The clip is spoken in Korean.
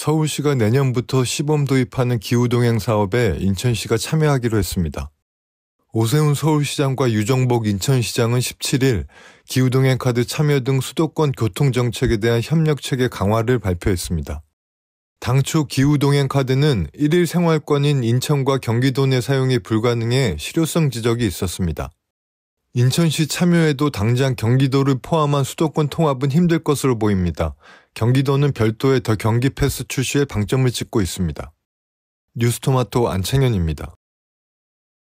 서울시가 내년부터 시범 도입하는 기후동행 사업에 인천시가 참여하기로 했습니다. 오세훈 서울시장과 유정복 인천시장은 17일 기후동행 카드 참여 등 수도권 교통정책에 대한 협력체계 강화를 발표했습니다. 당초 기후동행 카드는 1일 생활권인 인천과 경기도 내 사용이 불가능해 실효성 지적이 있었습니다. 인천시 참여에도 당장 경기도를 포함한 수도권 통합은 힘들 것으로 보입니다. 경기도는 별도의 더 경기 패스 출시에 방점을 찍고 있습니다. 뉴스토마토 안창현입니다.